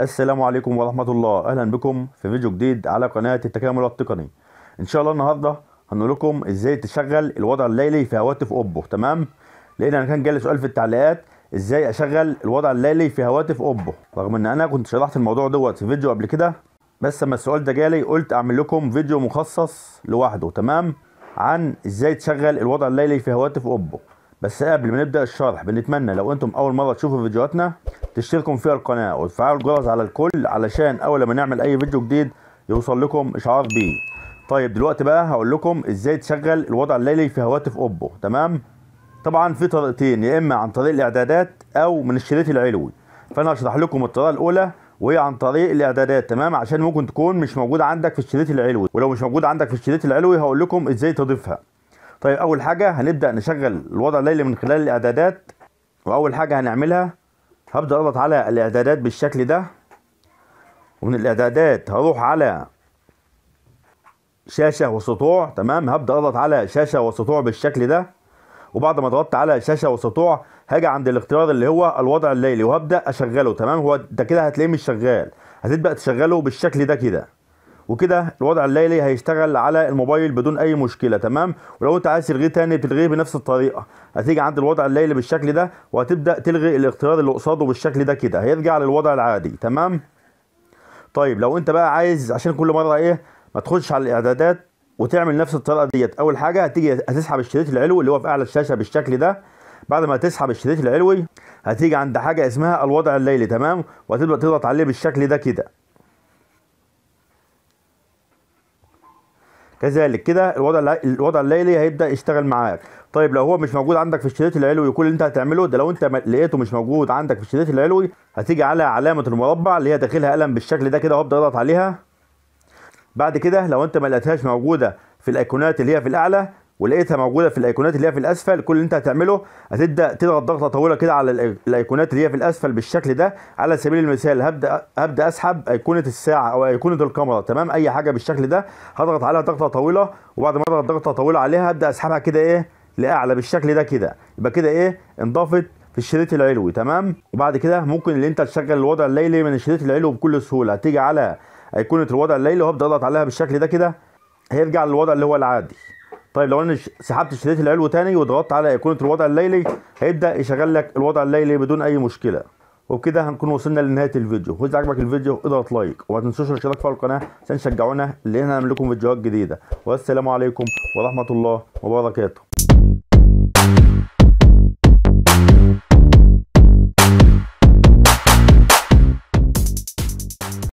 السلام عليكم ورحمة الله أهلا بكم في فيديو جديد على قناة التكامل التقني إن شاء الله النهاردة هنقول لكم إزاي تشغل الوضع الليلي في هواتف أوبو تمام لأن أنا كان جالي سؤال في التعليقات إزاي أشغل الوضع الليلي في هواتف أوبو رغم إن أنا كنت شرحت الموضوع دوت في فيديو قبل كده بس لما السؤال ده جالي قلت أعمل لكم فيديو مخصص لوحده تمام عن إزاي تشغل الوضع الليلي في هواتف أوبو بس قبل ما نبدا الشرح بنتمنى لو انتم اول مره تشوفوا فيديوهاتنا تشتركوا في القناه وتفعلوا الجرس على الكل علشان اول ما نعمل اي فيديو جديد يوصل لكم اشعار بيه طيب دلوقتي بقى هقول لكم ازاي تشغل الوضع الليلي في هواتف اوبو تمام طبعا في طريقتين يا اما عن طريق الاعدادات او من الشريط العلوي فانا هشرح لكم الطريقه الاولى وهي عن طريق الاعدادات تمام عشان ممكن تكون مش موجوده عندك في الشريط العلوي ولو مش موجوده عندك في الشريط العلوي هقول لكم ازاي تضيفها طيب اول حاجه هنبدا نشغل الوضع الليلي من خلال الاعدادات واول حاجه هنعملها هبدا اضغط على الاعدادات بالشكل ده ومن الاعدادات هروح على شاشه وسطوع تمام هبدا اضغط على شاشه وسطوع بالشكل ده وبعد ما ضغطت على شاشه وسطوع هاجي عند الاختيار اللي هو الوضع الليلي وهبدا اشغله تمام هو ده كده هتلاقيه مش شغال هتبدا تشغله بالشكل ده كده وكده الوضع الليلي هيشتغل على الموبايل بدون اي مشكله تمام ولو انت عايز تلغيه تاني بتلغيه بنفس الطريقه هتيجي عند الوضع الليلي بالشكل ده وهتبدا تلغي الاختيار اللي قصاده بالشكل ده كده هيرجع للوضع العادي تمام طيب لو انت بقى عايز عشان كل مره ايه ما تخش على الاعدادات وتعمل نفس الطريقه ديت اول حاجه هتيجي هتسحب الشريط العلوي اللي هو في اعلى الشاشه بالشكل ده بعد ما تسحب الشريط العلوي هتيجي عند حاجه اسمها الوضع الليلي تمام وهتبدا تضغط عليه بالشكل ده كده كذلك كده الوضع الوضع الليلي هيبدا يشتغل معاك طيب لو هو مش موجود عندك في الشريط العلوي كل اللي انت هتعمله ده لو انت لقيته مش موجود عندك في الشريط العلوي هتيجي على علامه المربع اللي هي داخلها قلم بالشكل ده كده وابدا اضغط عليها بعد كده لو انت ما لقيتهاش موجوده في الايقونات اللي هي في الاعلى ولقيتها موجوده في الايقونات اللي هي في الاسفل كل اللي انت هتعمله هتبدا تضغط ضغطه طويله كده على الايقونات اللي هي في الاسفل بالشكل ده على سبيل المثال هبدا هبدا اسحب ايقونه الساعه او ايقونه الكاميرا تمام اي حاجه بالشكل ده هضغط عليها ضغطه طويله وبعد ما اضغط ضغطه طويله عليها هبدا اسحبها كده ايه لاعلى بالشكل ده كده يبقى كده ايه انضافت في الشريط العلوي تمام وبعد كده ممكن اللي انت تشغل الوضع الليلي من الشريط العلوي بكل سهوله هتيجي على ايقونه الوضع الليلي وهبدا اضغط عليها بالشكل ده كده هيرجع للوضع اللي هو العادي طيب لو انا سحبت شريط العلو تاني وضغطت على ايقونه الوضع الليلي هيبدا يشغل لك الوضع الليلي بدون اي مشكله وبكده هنكون وصلنا لنهايه الفيديو واذا عجبك الفيديو اضغط لايك وما تنسوش الاشتراك في القناه عشان تشجعونا لان هنعمل لكم فيديوهات جديده والسلام عليكم ورحمه الله وبركاته